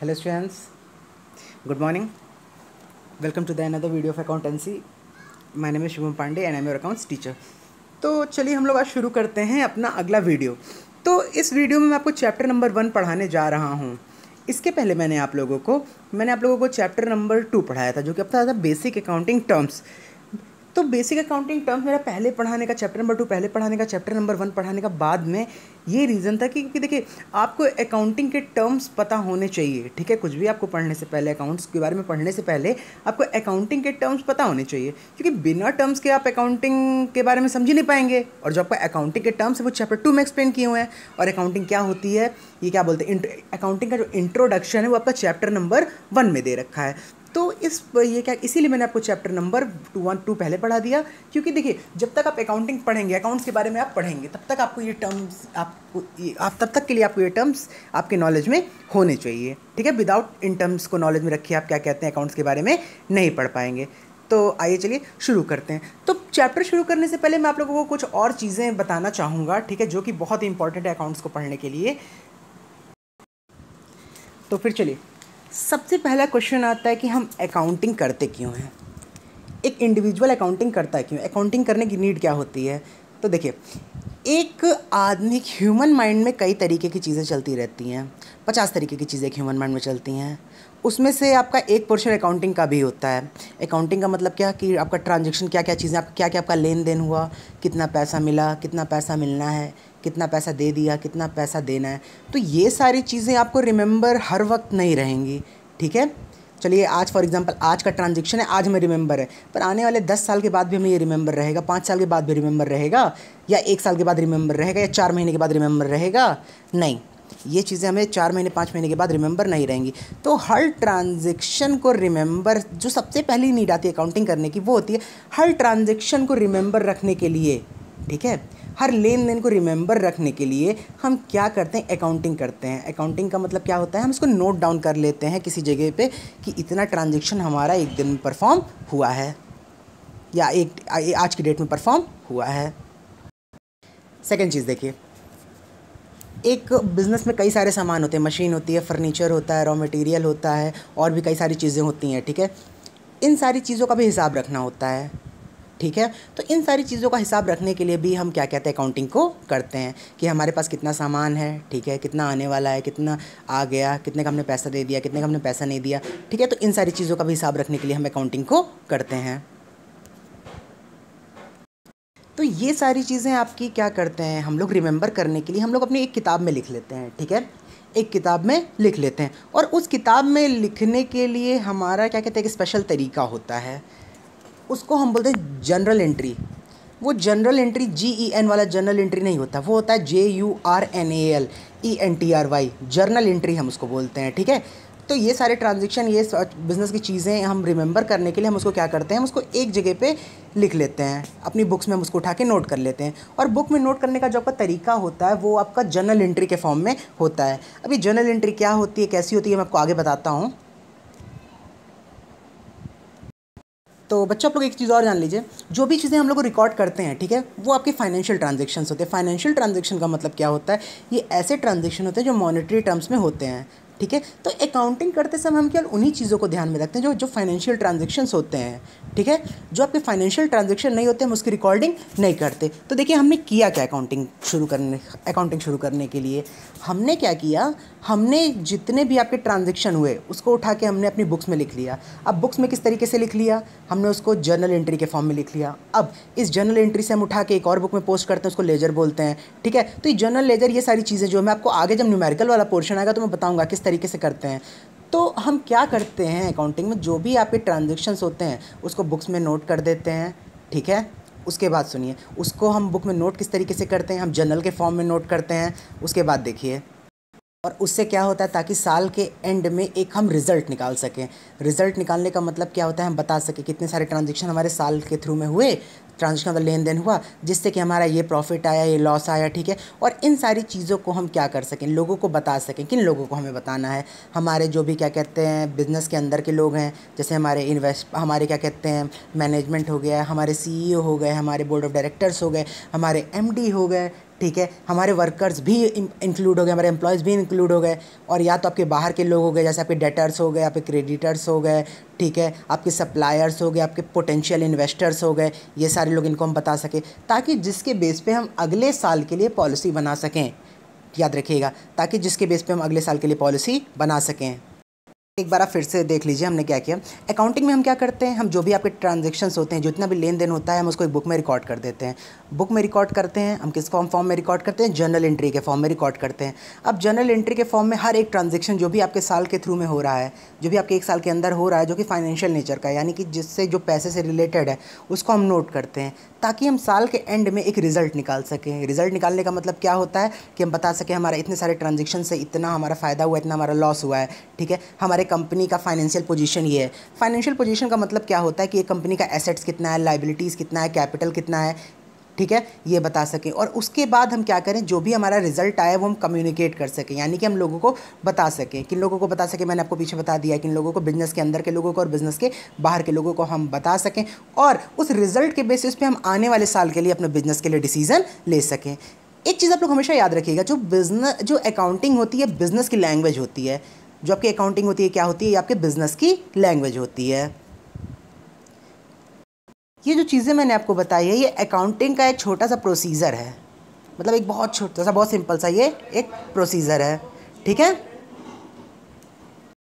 hello students good morning welcome to the another video of accountancy my name is Shubham Pandey and I am your accounts teacher तो चलिए हम लोग आज शुरू करते हैं अपना अगला वीडियो तो इस वीडियो में मैं आपको चैप्टर नंबर वन पढ़ाने जा रहा हूँ इसके पहले मैंने आप लोगों को मैंने आप लोगों को चैप्टर नंबर टू पढ़ाया था जो कि अब था बेसिक अकाउंटिंग टर्म्स तो बेसिक अकाउंटिंग टर्म्स मेरा पहले पढ़ाने का चैप्टर नंबर टू पहले पढ़ाने का चैप्टर नंबर वन पढ़ाने का बाद में ये रीज़न था कि क्योंकि देखिए आपको अकाउंटिंग के टर्म्स पता होने चाहिए ठीक है कुछ भी आपको पढ़ने से पहले अकाउंट्स के बारे में पढ़ने से पहले आपको अकाउंटिंग के टर्म्स पता होने चाहिए क्योंकि बिना टर्म्स के आप अकाउंटिंग के बारे में समझ ही नहीं पाएंगे और जो आपका अकाउंटिंग के टर्म्स है वो चैप्टर टू में एक्सप्लेन किए हुए हैं और अकाउंटिंग क्या होती है ये क्या बोलते हैं अकाउंटिंग का जो इंट्रोडक्शन है वो आपका चैप्टर नंबर वन में दे रखा है तो इस ये क्या इसीलिए मैंने आपको chapter number two one two पहले पढ़ा दिया क्योंकि देखिए जब तक आप अकाउंटिंग पढ़ेंगे अकाउंट्स के बारे में आप पढ़ेंगे तब तक आपको ये टर्म्स आपको ये आप तब तक के लिए आपको ये टर्म्स आपके नॉलेज में होने चाहिए ठीक है विदाउट इन टर्म्स को नॉलेज में रखिए आप क्या कहते हैं अकाउंट्स के बारे में नहीं पढ़ पाएंगे तो आइए चलिए शुरू करते हैं तो चैप्टर शुरू करने से पहले मैं आप लोगों को कुछ और चीज़ें बताना चाहूँगा ठीक है जो कि बहुत ही इंपॉर्टेंट है अकाउंट्स को पढ़ने के लिए तो फिर चलिए सबसे पहला क्वेश्चन आता है कि हम अकाउंटिंग करते क्यों हैं एक इंडिविजुअल अकाउंटिंग करता है क्यों अकाउंटिंग करने की नीड क्या होती है तो देखिए एक आदमी ह्यूमन माइंड में कई तरीके की चीज़ें चलती रहती हैं पचास तरीके की चीज़ें ह्यूमन माइंड में चलती हैं उसमें से आपका एक पोर्शन अकाउंटिंग का भी होता है अकाउंटिंग का मतलब क्या कि आपका ट्रांजेक्शन क्या क्या चीज़ें आप क्या क्या आपका लेन देन हुआ कितना पैसा मिला कितना पैसा मिलना है कितना पैसा दे दिया कितना पैसा देना है तो ये सारी चीज़ें आपको रिमेंबर हर वक्त नहीं रहेंगी ठीक है चलिए आज फॉर एग्जांपल आज का ट्रांजेक्शन है आज हमें रिमेंबर है पर आने वाले दस साल के बाद भी हमें ये रिमेंबर रहेगा पाँच साल के बाद भी रिमेंबर रहेगा या एक साल के बाद रिमेंबर रहेगा या चार महीने के बाद रिमेंबर रहेगा नहीं ये चीज़ें हमें चार महीने पाँच महीने के बाद रिमेंबर नहीं रहेंगी तो हर ट्रांजेक्शन को रिमेंबर जो सबसे पहली नीड आती है अकाउंटिंग करने की वो होती है हर ट्रांजेक्शन को रिमेंबर रखने के लिए ठीक है हर लेन देन को रिमेंबर रखने के लिए हम क्या करते हैं अकाउंटिंग करते हैं अकाउंटिंग का मतलब क्या होता है हम इसको नोट डाउन कर लेते हैं किसी जगह पे कि इतना ट्रांजेक्शन हमारा एक दिन में परफॉर्म हुआ है या एक आज की डेट में परफॉर्म हुआ है सेकेंड चीज़ देखिए एक बिज़नेस में कई सारे सामान होते हैं मशीन होती है फर्नीचर होता है रॉ मटेरियल होता है और भी कई सारी चीज़ें होती हैं ठीक है इन सारी चीज़ों का भी हिसाब रखना होता है ठीक है तो इन सारी चीज़ों का हिसाब रखने के लिए भी हम क्या कहते हैं अकाउंटिंग को करते हैं कि हमारे पास कितना सामान है ठीक है कितना आने वाला है कितना आ गया कितने का हमने पैसा दे दिया कितने का हमने पैसा नहीं दिया ठीक है तो इन सारी चीज़ों का भी हिसाब रखने के लिए हम अकाउंटिंग को करते हैं तो ये सारी चीज़ें आपकी क्या करते हैं हम लोग रिमेंबर करने के लिए हम लोग अपनी एक किताब में लिख लेते हैं ठीक है एक किताब में लिख लेते हैं और उस किताब में लिखने के लिए हमारा क्या कहते हैं एक स्पेशल तरीका होता है उसको हम बोलते हैं जनरल एंट्री वो general entry G E N वाला जनरल एंट्री नहीं होता वो होता है J U R N A L E N T R Y journal entry हम उसको बोलते हैं ठीक है तो ये सारे ट्रांजेक्शन ये बिज़नेस की चीज़ें हम रिमेंबर करने के लिए हम उसको क्या करते हैं हम उसको एक जगह पे लिख लेते हैं अपनी बुक्स में हम उसको उठा के नोट कर लेते हैं और बुक में नोट करने का जो आपका तरीका होता है वो आपका जर्नल एंट्री के फॉर्म में होता है अभी जर्नल एंट्री क्या होती है कैसी होती है मैं आपको आगे बताता हूँ तो बच्चों आप लोग एक चीज़ और जान लीजिए जो भी चीज़ें हम लोग रिकॉर्ड करते हैं ठीक है वो आपके फाइनेंशियल ट्रांजेक्शन होते हैं फाइनेंशियल ट्रांजेक्शन का मतलब क्या होता है ये ऐसे ट्रांजेक्शन होते हैं जो मॉनिटरी टर्म्स में होते हैं ठीक है तो अकाउंटिंग करते समय हम केवल उन्हीं चीज़ों को ध्यान में रखते हैं जो जो फाइनेंशियल ट्रांजेक्शन्स होते हैं ठीक है जो आपके फाइनेंशियल ट्रांजेक्शन नहीं होते हम उसकी रिकॉर्डिंग नहीं करते तो देखिए हमने किया क्या अकाउंटिंग शुरू करने अकाउंटिंग शुरू करने के लिए हमने क्या किया हमने जितने भी आपके ट्रांजेक्शन हुए उसको उठा के हमने अपनी बुक्स में लिख लिया अब बुक्स में किस तरीके से लिख लिया हमने उसको जर्नल एंट्री के फॉर्म में लिख लिया अब इस जर्नल एंट्री से हम उठा के एक और बुक में पोस्ट करते हैं उसको लेजर बोलते हैं ठीक है तो ये जर्नल लेजर ये सारी चीज़ें जो मैं आपको आगे जब न्यूमेरिकल वाला पोर्शन आएगा तो मैं बताऊँगा किस तरीके से करते हैं तो हम क्या करते हैं अकाउंटिंग में जो भी आपके ट्रांजेक्शन्स होते हैं उसको बुक्स में नोट कर देते हैं ठीक है उसके बाद सुनिए उसको हम बुक में नोट किस तरीके से करते हैं हम जनरल के फॉर्म में नोट करते हैं उसके बाद देखिए और उससे क्या होता है ताकि साल के एंड में एक हम रिज़ल्ट निकाल सकें रिज़ल्ट निकालने का मतलब क्या होता है हम बता सकें कितने सारे ट्रांजेक्शन हमारे साल के थ्रू में हुए ट्रांजेक्शन का मतलब लेन देन हुआ जिससे कि हमारा ये प्रॉफिट आया ये लॉस आया ठीक है और इन सारी चीज़ों को हम क्या कर सकें लोगों को बता सकें किन लोगों को हमें बताना है हमारे जो भी क्या कहते हैं बिज़नेस के अंदर के लोग हैं जैसे हमारे इन्वेस्ट हमारे क्या कहते हैं मैनेजमेंट हो गया हमारे सी हो गए हमारे बोर्ड ऑफ डायरेक्टर्स हो गए हमारे एम हो गए ठीक है हमारे वर्कर्स भी इंक्लूड हो गए हमारे एम्प्लॉयज़ भी इंक्लूड हो गए और या तो आपके बाहर के लोग हो गए जैसे आपके डेटर्स हो गए आपके क्रेडिटर्स हो गए ठीक है आपके सप्लायर्स हो गए आपके पोटेंशियल इन्वेस्टर्स हो गए ये सारे लोग इनको हम बता सकें ताकि जिसके बेस पे हम अगले साल के लिए पॉलिसी बना सकें याद रखिएगा ताकि जिसके बेस पे हम अगले साल के लिए पॉलिसी बना सकें एक बार फिर से देख लीजिए हमने क्या किया अकाउंटिंग में हम क्या करते हैं हम जो भी आपके ट्रांजेक्शन्स होते हैं जितना भी लेन देन होता है हम उसको एक बुक में रिकॉर्ड कर देते हैं बुक में रिकॉर्ड करते हैं हम किस फॉर्म फॉर्म में रिकॉर्ड करते हैं जनरल एंट्री के फॉर्म में रिकॉर्ड करते हैं अब जनरल एंट्री के फॉर्म में हर एक ट्रांजेक्शन जो भी आपके साल के थ्रू में हो रहा है जो भी आपके एक साल के अंदर हो रहा है जो कि फाइनेंशियल नेचर का यानी कि जिससे जो पैसे से रिलेटेड है उसको हम नोट करते हैं ताकि हम साल के एंड में एक रिज़ल्ट निकाल सकें रिज़ल्ट निकालने का मतलब क्या होता है कि हम बता सकें हमारा इतने सारे ट्रांजेक्शन से इतना हमारा फ़ायदा हुआ इतना हमारा लॉस हुआ है ठीक है हमारे कंपनी का फाइनेंशियल पोजीशन ये है फाइनेंशियल पोजीशन का मतलब क्या होता है कि ये कंपनी का एसेट्स कितना है लाइबिलिटीज़ कितना है कैपिटल कितना है ठीक है ये बता सकें और उसके बाद हम क्या करें जो भी हमारा रिजल्ट आया वो हम कम्युनिकेट कर सकें यानी कि हम लोगों को बता सकें किन लोगों को बता सकें मैंने आपको पीछे बता दिया किन लोगों को बिजनेस के अंदर के लोगों को और बिजनेस के बाहर के लोगों को हम बता सकें और उस रिजल्ट के बेसिस पे हम आने वाले साल के लिए अपने बिजनेस के लिए डिसीजन ले सकें एक चीज़ आप लोग हमेशा याद रखिएगा जो बिजनेस जो अकाउंटिंग होती है बिजनेस की लैंग्वेज होती है जो आपकी अकाउंटिंग होती है क्या होती है ये आपके बिजनेस की लैंग्वेज होती है ये जो चीज़ें मैंने आपको बताई है ये अकाउंटिंग का एक छोटा सा प्रोसीजर है मतलब एक बहुत छोटा सा बहुत सिंपल सा ये एक प्रोसीजर है ठीक है